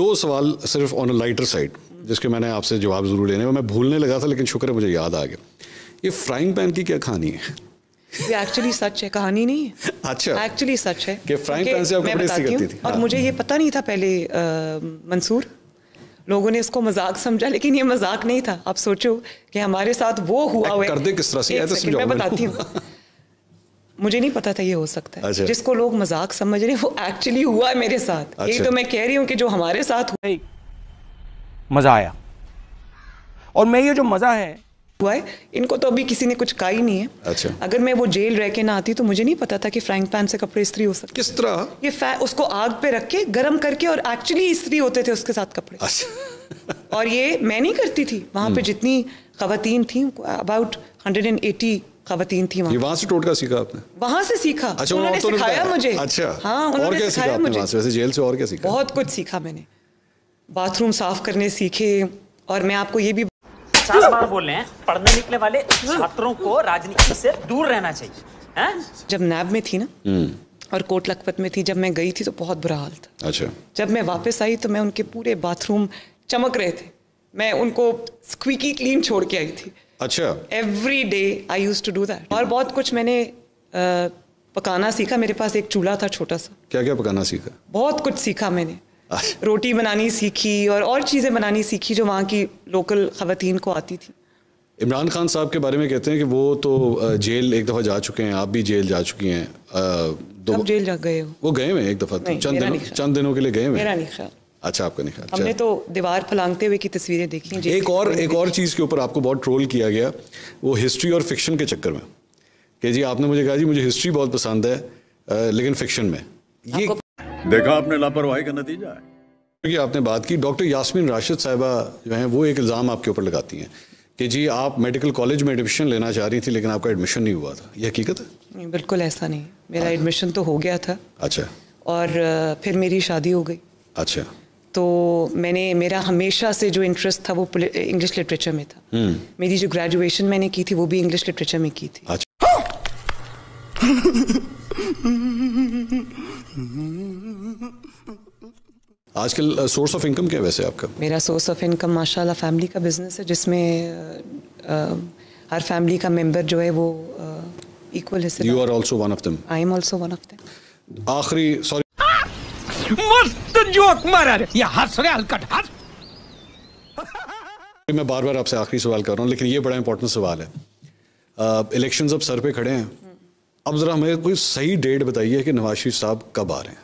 दो सवाल सिर्फ ऑन अ लाइटर साइड जिसके मैंने आपसे जवाब ज़रूर लेने मैं भूलने लगा था लेकिन शुक्र है मुझे याद आ गया ये फ्राइंग पैन की क्या कहानी है ये एक्चुअली सच है कहानी नहीं अच्छा एक्चुअली सच है कि फ्राइंग पैन से आप कपड़े करती थी और हाँ। मुझे ये पता नहीं था पहले मंसूर लोगों ने इसको मजाक समझा लेकिन ये मजाक नहीं था आप सोचो कि हमारे साथ वो हुआ हुआ करते किस तरह से मैं बताती हूँ मुझे नहीं पता था ये हो सकता है अच्छा। जिसको लोग मजाक समझ रहे हैं वो एक्चुअली हुआ है मेरे साथ अच्छा। यही तो मैं कह रही हूँ कि जो हमारे साथ हुआ मजा आया और मैं ये जो मजा है हुआ है इनको तो अभी किसी ने कुछ कहा ही नहीं है अच्छा अगर मैं वो जेल रह के ना आती तो मुझे नहीं पता था कि फ्रैंक पैन से कपड़े इस्त्री हो सकते किस तरह ये उसको आग पे रख के गर्म करके और एक्चुअली इस्त्री होते थे उसके साथ कपड़े अच्छा। और ये मैं नहीं करती थी वहां पे हम्म। जितनी खातन थी अबाउट हंड्रेड एंड एटी खातन थी वहाँ वहाँ से टोटका सीखा आपने वहाँ से सीखा अच्छा तो उन्होंने सिखाया मुझे अच्छा हाँ और क्या सिखाया मुझे से वैसे जेल से और क्या सीखा बहुत कुछ सीखा मैंने बाथरूम साफ करने सीखे और मैं आपको ये भी चार बार बोल रहे हैं पढ़ने निकले वाले हाँ। छात्रों को राजनीति से दूर रहना चाहिए है? जब नैब में थी ना हम्म। और कोट लखपत में थी जब मैं गई थी तो बहुत बुरा हाल था अच्छा जब मैं वापस आई तो मैं उनके पूरे बाथरूम चमक रहे थे मैं उनको स्क्वीकी क्लीन छोड़ के आई थी अच्छा every day I used to do that और बहुत कुछ मैंने आ, पकाना सीखा मेरे पास एक चूल्हा था छोटा सा क्या क्या पकाना सीखा बहुत कुछ सीखा मैंने अच्छा। रोटी बनानी सीखी और और चीज़ें बनानी सीखी जो वहाँ की लोकल ख़वातीन को आती थी इमरान खान साहब के बारे में कहते हैं कि वो तो जेल एक दफ़ा जा चुके हैं आप भी जेल जा चुकी हैं दो जेल जा गए हो वो गए हुए एक दफ़ा तो। चंद दिनों चंद दिनों के लिए गए हुए मेरा नहीं ख्याल अच्छा आपका नहीं हमने तो दीवार फलांगते हुए की तस्वीरें देखी एक और एक और चीज़ के ऊपर आपको बहुत ट्रोल किया गया वो हिस्ट्री और फिक्शन के चक्कर में कि जी आपने मुझे कहा जी मुझे हिस्ट्री बहुत पसंद है लेकिन फिक्शन में ये देखा आपने लापरवाही का नतीजा है क्योंकि आपने बात की डॉक्टर यास्मीन राशिद साहबा जो हैं वो एक इल्ज़ाम आपके ऊपर लगाती हैं कि जी आप मेडिकल कॉलेज में एडमिशन लेना चाह रही थी लेकिन आपका एडमिशन नहीं हुआ था ये हकीकत है नहीं बिल्कुल ऐसा नहीं मेरा एडमिशन अच्छा। तो हो गया था अच्छा और फिर मेरी शादी हो गई अच्छा तो मैंने मेरा हमेशा से जो इंटरेस्ट था वो इंग्लिश लिटरेचर में था hmm. मेरी जो ग्रेजुएशन मैंने की थी वो भी इंग्लिश लिटरेचर में की थी अच्छा। आजकल सोर्स ऑफ इनकम क्या है वैसे आपका मेरा सोर्स ऑफ इनकम माशाल्लाह फैमिली का बिजनेस है जिसमें uh, हर फैमिली का मेंबर जो है वो इक्वल हिस्से you are also one of them I am also one of them आखिरी सॉरी मस्त जोक मारा रे ये हंस रे हल्का हंस मैं बार बार आपसे आखिरी सवाल कर रहा हूँ लेकिन ये बड़ा इंपॉर्टेंट सवाल है इलेक्शंस uh, अब सर पे खड़े हैं अब ज़रा हमें कोई सही डेट बताइए कि नवाज शरीफ साहब कब आ रहे हैं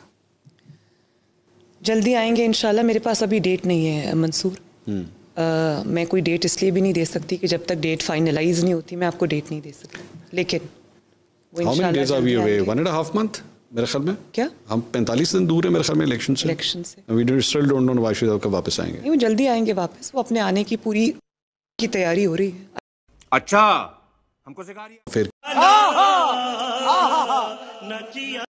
जल्दी आएंगे इनशाला मेरे पास अभी डेट नहीं है मंसूर uh, मैं कोई डेट इसलिए भी नहीं दे सकती कि जब तक डेट फाइनलाइज नहीं होती मैं आपको डेट नहीं दे सकती लेकिन वो इंशाल्लाह मेरे ख्याल में क्या हम पैंतालीस दिन दूर है मेरे ख्याल में इलेक्शन से इलेक्शन से we still don't know Nawaz Sharif कब वापस आएंगे वो जल्दी आएंगे वापस वो अपने आने की पूरी की तैयारी हो रही है अच्छा हमको सिखा रही है फिर आहा, आहा, आहा,